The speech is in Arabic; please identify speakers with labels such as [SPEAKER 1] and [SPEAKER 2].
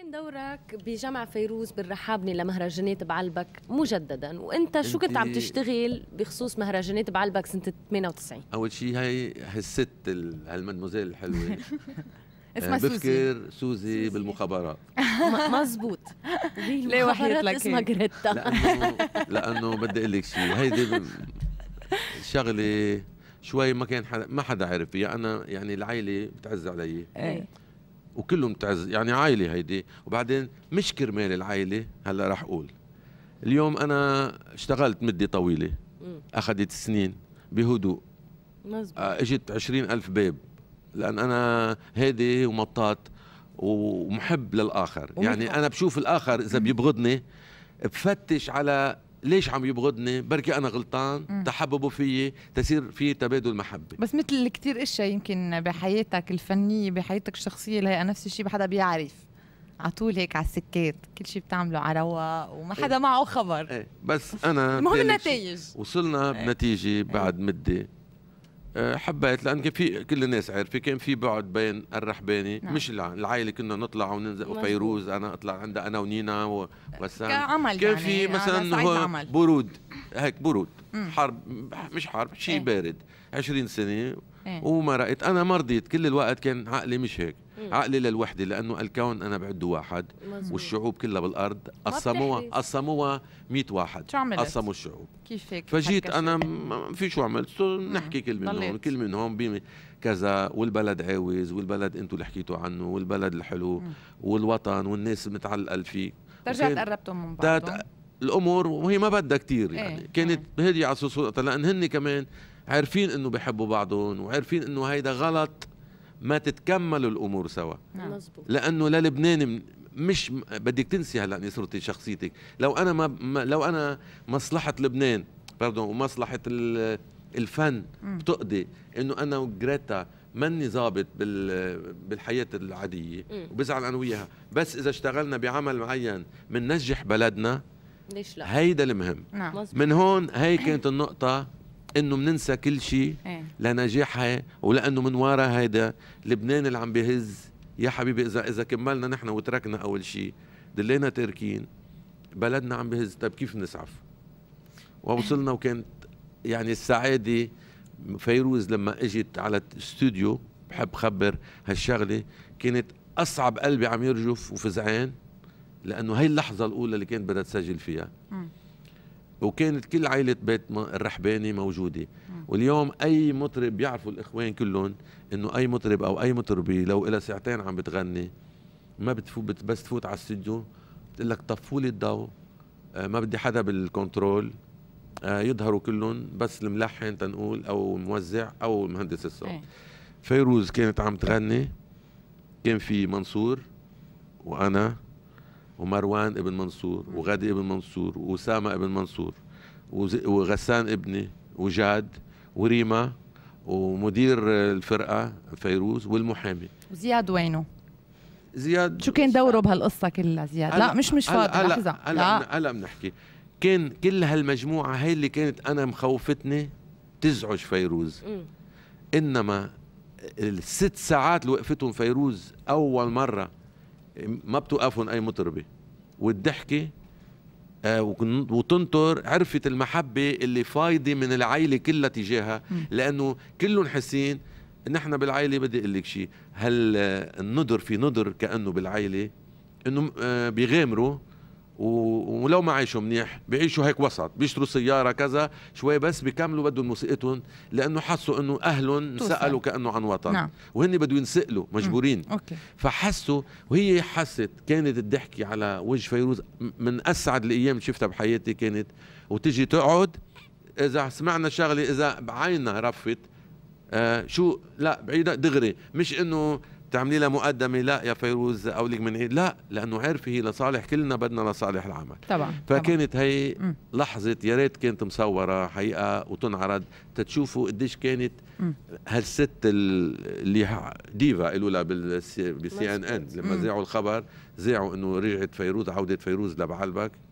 [SPEAKER 1] كان دورك بجمع فيروز بالرحابني لمهرجانات بعلبك مجددا وانت شو كنت عم تشتغل بخصوص مهرجانات بعلبك سنه 98 اول شيء هي هالست هالمدموزيل الحلوه اسمها سوزي آه، بفكر سوزي بالمخابرات مزبوط ليه وحيت لك اسمها جريتا لانه بدي اقول لك شيء هيدي شغله شوي ما كان حدا ما حدا عرف فيها انا يعني العائله بتعز علي ايه وكلهم تعز يعني عائله هيدي وبعدين مش كرمال العائله هلا راح اقول اليوم انا اشتغلت مده طويله اخذت سنين بهدوء مزبوط. آه، اجت عشرين ألف باب لأن أنا هادي ومطاط ومحب للآخر ومحب. يعني أنا بشوف الآخر إذا بيبغضني بفتش على ليش عم يبغضني بركي انا غلطان تحببوا فيي تصير في تبادل محبه بس مثل كثير اشياء يمكن بحياتك الفنيه بحياتك الشخصيه هي نفس الشيء حدا بيعرف على طول هيك على السكات كل شيء بتعمله على رواق وما حدا ايه. معه خبر ايه. بس انا المهم النتائج وصلنا ايه. بنتيجه بعد ايه. مده آه، حبيت لان كان في كل الناس عارفه كان في بعد بين الرحباني نعم. مش العائله كنا نطلع وننزل وفيروز انا اطلع عندها انا ونينا وسام كعمل كان يعني في مثلا عمل. برود هيك برود مم. حرب مش حرب شيء ايه؟ بارد 20 سنه ايه؟ وما رأيت انا ما رضيت كل الوقت كان عقلي مش هيك عقلي للوحده لانه الكون انا بعده واحد مزبوط. والشعوب كلها بالارض قسموها قسموها 100 واحد شو عملت؟ قسموا الشعوب كيف هيك فجيت انا ما في شو عملت نحكي كل من هون كل من هون كذا والبلد عاوز والبلد انتم اللي حكيتوا عنه والبلد الحلو مم. والوطن والناس متعلقه فيه رجعت قربتهم من بعض الامور وهي ما بدها كثير إيه، يعني ايه. كانت ايه. هدي على صورتها لان هن كمان عارفين انه بحبوا بعضهم وعارفين انه هيدا غلط ما تتكمل الامور سوا نعم. لانه لا مش بدك تنسي هلا صرتي شخصيتك لو انا ما لو انا مصلحه لبنان باردون ومصلحه الفن بتقضي انه انا وجريتا ماني ظابط بالحياه العاديه وبزعل انا وياها بس اذا اشتغلنا بعمل معين بننجح بلدنا ليش لا هيدا المهم نعم. من هون هي كانت النقطه انه بننسى كل شيء إيه. لنجاحها ولانه من ورا هيدا لبنان اللي عم بهز يا حبيبي اذا اذا كملنا نحن وتركنا اول شيء دلينا تركين بلدنا عم بهز طيب كيف نسعف ووصلنا وكانت يعني السعاده فيروز لما اجت على الاستوديو بحب خبر هالشغله كانت اصعب قلبي عم يرجف وفزعان لانه هي اللحظه الاولى اللي كانت بدها تسجل فيها م. وكانت كل عائلة بيت الرحباني موجودة واليوم أي مطرب بيعرفوا الإخوان كلهم إنه أي مطرب أو أي مطربة لو إلها ساعتين عم بتغني ما بتفوت بس تفوت على الاستديو بتقول لك طفوا لي الضوء آه، ما بدي حدا بالكنترول آه، يظهروا كلهم بس الملحن تنقول أو الموزع أو مهندس الصوت إيه. فيروز كانت عم تغني كان في منصور وأنا ومروان ابن منصور وغادي ابن منصور وأسامة ابن منصور وغسان ابني وجاد وريما ومدير الفرقة فيروز والمحامي وزياد وينه؟ زياد شو كان دوره بهالقصة كلها زياد؟ لا مش مش فاضي لحظة هلا هلا بنحكي كان كل هالمجموعة هي اللي كانت أنا مخوفتني تزعج فيروز م. إنما الست ساعات اللي وقفتهم فيروز أول مرة ما بتوقفهم اي مطربه والضحكه آه، وتنطر عرفت المحبة اللي فايضة من العيلة كلها تجاهها لأنه كلهم حاسين نحن بالعيلة بدي أقول لك شيء هل آه، الندر في ندر كأنه بالعيلة أنه آه، بيغامروا ولو ما عايشوا منيح بيعيشوا هيك وسط بيشتروا سياره كذا شوي بس بيكملوا بدهم موسيقتهم لانه حسوا انه اهلهم سالوا كانه عن وطن نعم. وهن بدهم ينسالوا مجبورين أوكي. فحسوا وهي حست كانت الضحكه على وجه فيروز من اسعد الايام شفتها بحياتي كانت وتجي تقعد اذا سمعنا شغله اذا بعينها رفت آه شو لا بعيدة دغري مش انه تعملي لها مقدمه لا يا فيروز اولك من عيد لا لانه عارفه هي لصالح كلنا بدنا لصالح العمل طبعا فكانت طبعا. هي لحظه يا ريت كانت مصوره حقيقه وتنعرض تتشوفوا قديش كانت هالست اللي ديفا قالوا لها بالسي ان ان لما ذاعوا الخبر ذاعوا انه رجعت فيروز عوده فيروز لبعلبك